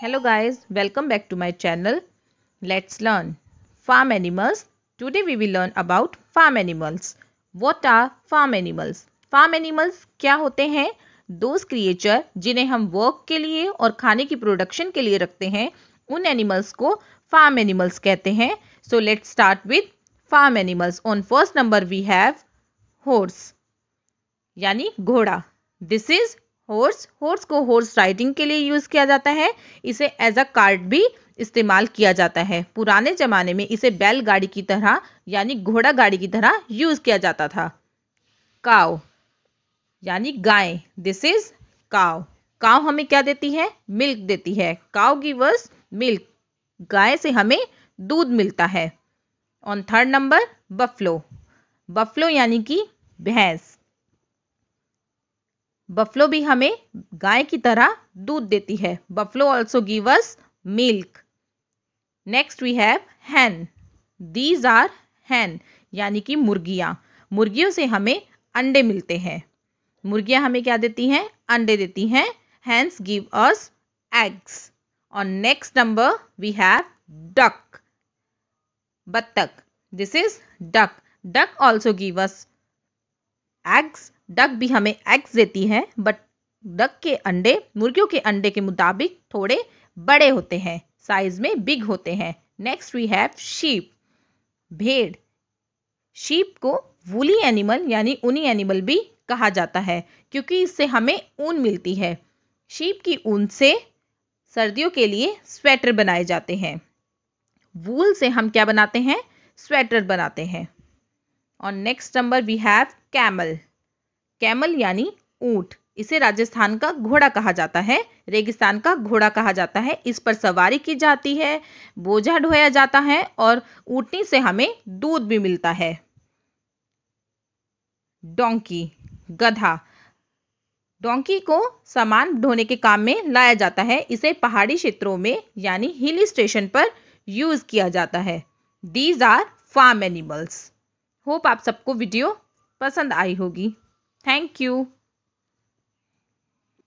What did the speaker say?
Hello guys, welcome back to my channel. Let's learn farm animals. Today we will learn about farm animals. What are farm animals? Farm animals क्या होते हैं those creature जिन्हें हम work के लिए और खाने की प्रोडक्शन के लिए रखते हैं उन एनिमल्स को फार्म एनिमल्स कहते हैं so let start with farm animals on first number we have horse यानी घोड़ा दिस इज हॉर्स हॉर्स को हॉर्स राइडिंग के लिए यूज़ किया जाता है इसे एज अ कार्ड भी इस्तेमाल किया जाता है पुराने ज़माने में इसे बैल गाड़ी की तरह यानी घोड़ा गाड़ी की तरह यूज़ किया जाता था काव यानी गाय दिस इज काव काव हमें क्या देती है मिल्क देती है काव गिवर्स मिल्क गाय से हमें दूध मिलता है on third number buffalo buffalo यानी कि भैंस बफलो भी हमें गाय की तरह दूध देती है buffalo also give us milk next we have hen these are hen यानी कि मुर्गियां मुर्गियों से हमें अंडे मिलते हैं मुर्गियां हमें क्या देती हैं अंडे देती हैं हैंस गिव अस एग्स और next number we have duck बत्तख this is duck duck also give us eggs duck भी हमें एग्स देती है बट डक के अंडे मुर्गियों के अंडे के मुताबिक थोड़े बड़े होते हैं साइज में बिग होते हैं नेक्स्ट वी हैव शीप भेड़ शीप को वूली एनिमल यानी ऊनी एनिमल भी कहा जाता है क्योंकि इससे हमें ऊन मिलती है शीप की ऊन से सर्दियों के लिए स्वेटर बनाए जाते हैं वूल से हम क्या बनाते हैं स्वेटर बनाते हैं और next number we have camel camel यानी ऊंट इसे राजस्थान का घोड़ा कहा जाता है रेगिस्तान का घोड़ा कहा जाता है इस पर सवारी की जाती है बोझा ढोया जाता है और ऊटनी से हमें दूध भी मिलता है डोंकी गधा डोंकी को सामान ढोने के काम में लाया जाता है इसे पहाड़ी क्षेत्रों में यानी हिल स्टेशन पर यूज किया जाता है these are farm animals hope आप सबको वीडियो पसंद आई होगी Thank you.